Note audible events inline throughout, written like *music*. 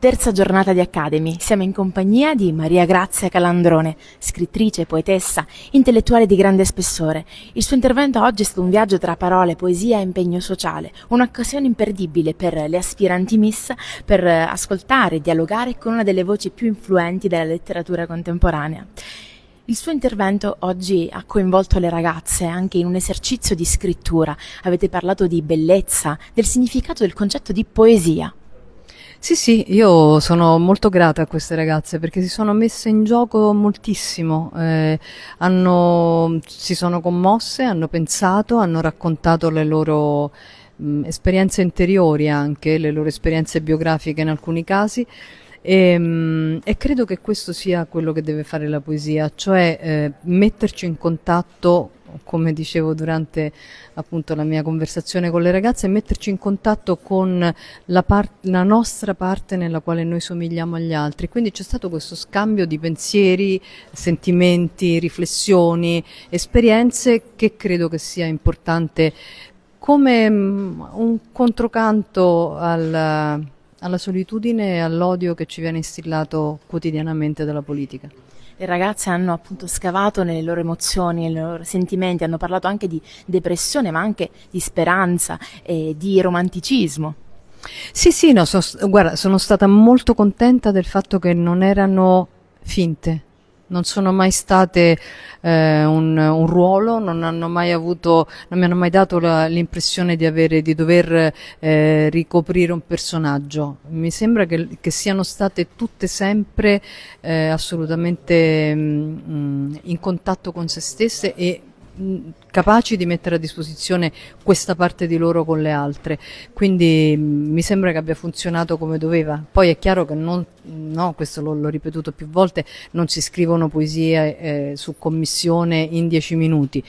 terza giornata di Academy. Siamo in compagnia di Maria Grazia Calandrone, scrittrice, poetessa, intellettuale di grande spessore. Il suo intervento oggi è stato un viaggio tra parole, poesia e impegno sociale, un'occasione imperdibile per le aspiranti miss per ascoltare e dialogare con una delle voci più influenti della letteratura contemporanea. Il suo intervento oggi ha coinvolto le ragazze anche in un esercizio di scrittura. Avete parlato di bellezza, del significato del concetto di poesia. Sì, sì, io sono molto grata a queste ragazze perché si sono messe in gioco moltissimo, eh, hanno, si sono commosse, hanno pensato, hanno raccontato le loro mh, mm, esperienze interiori anche, le loro esperienze biografiche in alcuni casi. E, ehm, e, credo che questo sia quello che deve fare la poesia, cioè eh, metterci in contatto come dicevo durante appunto la mia conversazione con le ragazze, metterci in contatto con la, part, la nostra parte nella quale noi somigliamo agli altri. Quindi c'è stato questo scambio di pensieri, sentimenti, riflessioni, esperienze che credo che sia importante come mm, un controcanto al alla solitudine e all'odio che ci viene instillato quotidianamente dalla politica le ragazze hanno appunto scavato nelle loro emozioni, nei loro sentimenti, hanno parlato anche di depressione, ma anche di speranza e di romanticismo. Sì, sì, no, sono, guarda, sono stata molto contenta del fatto che non erano finte, non sono mai state eh, un, un, ruolo, non hanno mai avuto, non mi hanno mai dato la, l'impressione di avere, di dover eh, ricoprire un personaggio. Mi sembra che, che siano state tutte sempre eh, assolutamente mh, mm, mm, in contatto con se stesse e capaci di mettere a disposizione questa parte di loro con le altre. Quindi mi sembra che abbia funzionato come doveva. Poi è chiaro che non, no, questo l'ho, ripetuto più volte, non si scrivono poesie eh, su commissione in dieci minuti,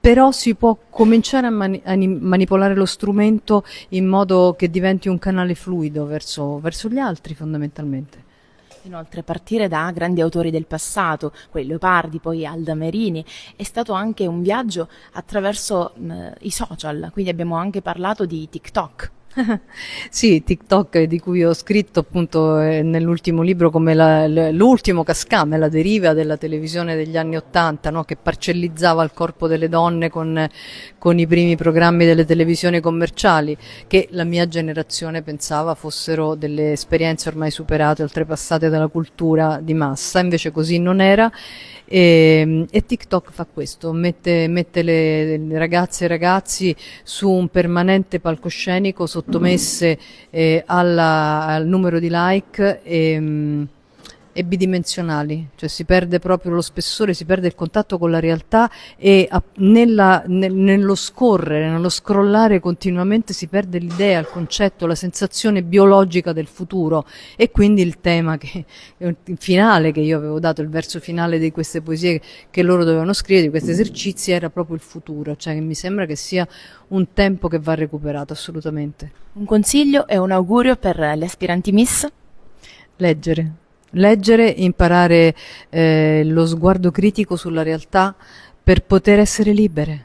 però si può cominciare a, mani a, manipolare lo strumento in modo che diventi un canale fluido verso, verso gli altri fondamentalmente inoltre partire da grandi autori del passato, poi Leopardi, poi Alda Merini, è stato anche un viaggio attraverso mh, i social, quindi abbiamo anche parlato di TikTok, *laughs* sì, TikTok di cui ho scritto appunto eh, nell'ultimo libro come la, l'ultimo cascame, la deriva della televisione degli anni Ottanta no? che parcellizzava il corpo delle donne con, con, i primi programmi delle televisioni commerciali che la mia generazione pensava fossero delle esperienze ormai superate, oltrepassate dalla cultura di massa, invece così non era e, ehm, e TikTok fa questo, mette, mette le, le ragazze e ragazzi su un permanente palcoscenico sotto sottomesse eh, alla, al numero di like e, ehm, mh, e bidimensionali, cioè si perde proprio lo spessore, si perde il contatto con la realtà e a, nella, nel, nello scorrere, nello scrollare continuamente si perde l'idea, il concetto, la sensazione biologica del futuro e quindi il tema che, il finale che io avevo dato, il verso finale di queste poesie che loro dovevano scrivere, di questi esercizi, era proprio il futuro, cioè mi sembra che sia un tempo che va recuperato assolutamente. Un consiglio e un augurio per gli aspiranti miss? Leggere leggere, imparare eh, lo sguardo critico sulla realtà per poter essere libere.